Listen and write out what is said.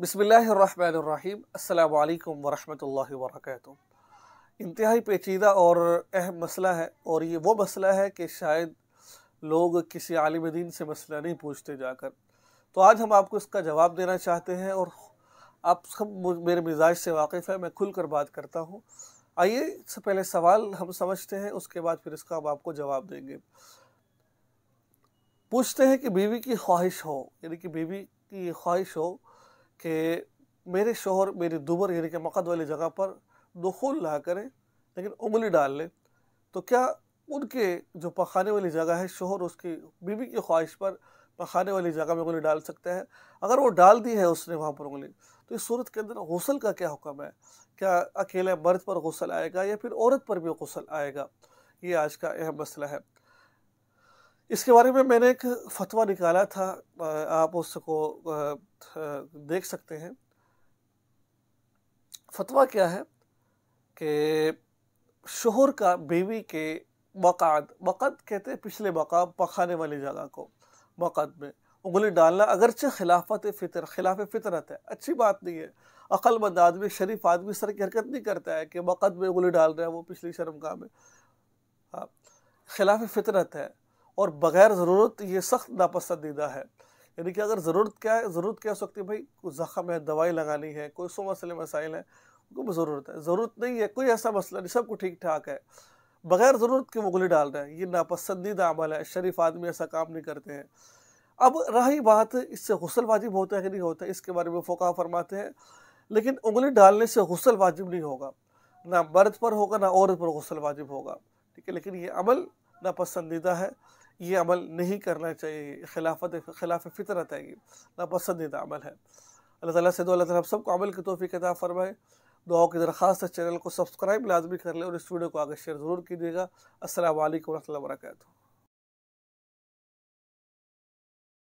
बसमीम अल्लाम वरहमल वर्क इंतहाई पेचीदा और अहम मसला है और ये वो मसला है कि शायद लोग किसी आलिम दीन से मसला नहीं पूछते जाकर तो आज हम आपको इसका जवाब देना चाहते हैं और आप सब मेरे मिजाज से वाकिफ़ है मैं खुल कर बात करता हूँ आइए इससे पहले सवाल हम समझते हैं उसके बाद फिर इसका हम आपको जवाब देंगे पूछते हैं कि बीवी की ख्वाहिश हो यानी कि बीवी की ख्वाहिश हो कि मेरे शोहर मेरी दुबर यानी कि मकद वाली जगह पर दखूल ना करें लेकिन उंगली डाल लें तो क्या उनके जो पखाने वाली जगह है शोहर उसकी बीवी की ख्वाहिश पर पखाने वाली जगह में उंगली डाल सकते हैं अगर वो डाल दी है उसने वहाँ पर उंगली तो इस सूरत के अंदर गसल का क्या हुक्म है क्या अकेले मर्द पर गसल आएगा या फिर औरत पर भी गसल आएगा ये आज का अहम मसला है इसके बारे में मैंने एक फतवा निकाला था आप उसको देख सकते हैं फतवा क्या है कि शोहर का बीवी के मकाद मकद कहते हैं पिछले मकाम पखाने वाली जगह को मकद में उंगली डालना अगरचे खिलाफत फितर खिलाफ फितरत है अच्छी बात नहीं है अक्लमंद आदमी शरीफ आदमी सर की हरकत नहीं करता है कि मकद में उंगली डाल रहा है वो पिछली शर्मगाह में हाँ खिलाफ फितरत है और बग़ैर ज़रूरत ये सख्त नापसंदीदा है यानी कि अगर ज़रूरत क्या है ज़रूरत क्या हो सकती है भाई कोई ज़ख़म है दवाई लगानी है कोई सो मसले मसाइल हैं उनको भी ज़रूरत है ज़रूरत नहीं है कोई ऐसा मसला नहीं सबको ठीक ठाक है बग़ैर ज़रूरत के उंगली डाल रहे हैं ये नापसंदीदा अमल है शरीफ आदमी ऐसा काम नहीं करते हैं अब रही बात इससे गसल वाजिब होता है कि नहीं होता इसके बारे में फ़ोका फरमाते हैं लेकिन उंगली डालने से गसल वाजिब नहीं होगा ना मर्द पर होगा ना औरत पर गसल वाजिब होगा ठीक है लेकिन ये अमल नापसंदीदा है ये अमल नहीं करना चाहिए खिलाफत खिलाफ फितरत है ये नापसंदीदा अमल है अल्लाह ताला से दो अल्लाह ताला सबको अमल की तोफ़ी अदा फरमाए दुआओं की दरख्वास्त चैनल को सब्सक्राइब लाजमी कर लें और इस वीडियो को आगे शेयर ज़रूर कीजिएगा असल वरहमल वर्का